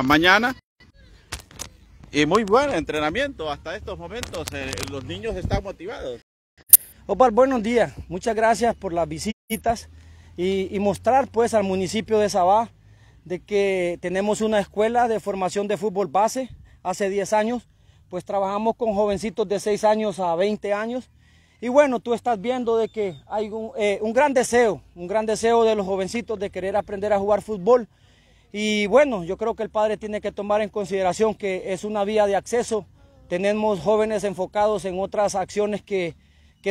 mañana. Y muy buen entrenamiento hasta estos momentos. Eh, los niños están motivados. Opar, buenos días. Muchas gracias por las visitas y, mostrar pues al municipio de Sabá de que tenemos una escuela de formación de fútbol base hace 10 años. Pues trabajamos con jovencitos de 6 años a 20 años. Y bueno, tú estás viendo de que hay eh, un gran deseo, un gran deseo de los jovencitos de querer aprender a jugar fútbol. Y bueno, yo creo que el padre tiene que tomar en consideración que es una vía de acceso. Tenemos jóvenes enfocados en otras acciones que,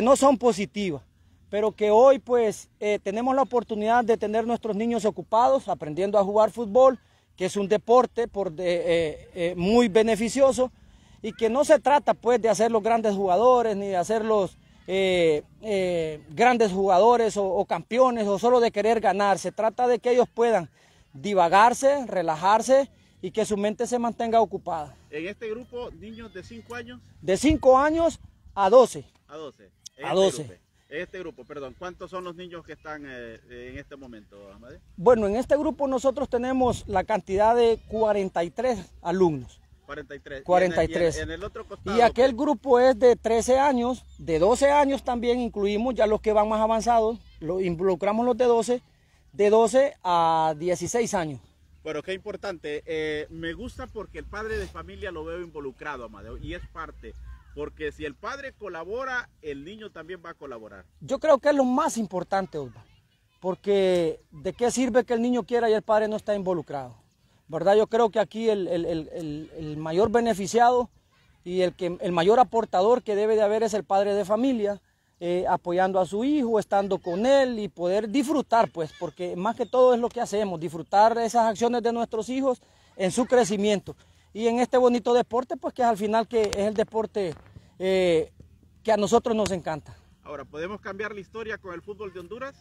no son positivas, pero que hoy pues eh, tenemos la oportunidad de tener nuestros niños ocupados, aprendiendo a jugar fútbol, que es un deporte por eh, eh, muy beneficioso y que no se trata pues de hacer los grandes jugadores ni de hacerlos grandes jugadores o, o, campeones o solo de querer ganar, se trata de que ellos puedan divagarse, relajarse y que su mente se mantenga ocupada. ¿En este grupo niños de 5 años? De 5 años a 12. A 12. En a este 12. Grupo, en este grupo, perdón. ¿Cuántos son los niños que están eh, en este momento, Amade? Bueno, en este grupo nosotros tenemos la cantidad de 43 alumnos. 43. 43. Y, en otro costado, y aquel grupo es de 13 años, de 12 años también incluimos ya los que van más avanzados, lo involucramos los de 12 de 12 a 16 años. Bueno, qué importante. Eh, me gusta porque el padre de familia lo veo involucrado, Amadeo, y es parte. Porque si el padre colabora, el niño también va a colaborar. Yo creo que es lo más importante, Osvaldo. Porque de qué sirve que el niño quiera y el padre no está involucrado. ¿Verdad? Yo creo que aquí el, el, el, el mayor beneficiado y el, que, el mayor aportador que debe de haber es el padre de familia eh, apoyando a su hijo, estando con él y poder disfrutar, pues, porque más que todo es lo que hacemos, disfrutar esas acciones de nuestros hijos en su crecimiento. Y en este bonito deporte, pues que al final que es el deporte eh, que a nosotros nos encanta. Ahora, ¿podemos cambiar la historia con el fútbol de Honduras?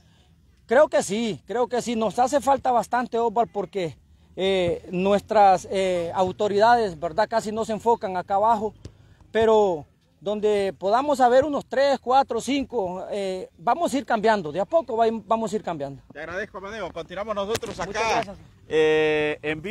Creo que sí, creo que sí. Nos hace falta bastante, oval porque eh, nuestras autoridades, ¿verdad? Casi no se enfocan acá abajo, pero donde podamos haber unos 3, 4, 5. vamos a ir cambiando, de a poco vamos a ir cambiando. Te agradezco, Amadeo. Continuamos nosotros acá eh, en vivo.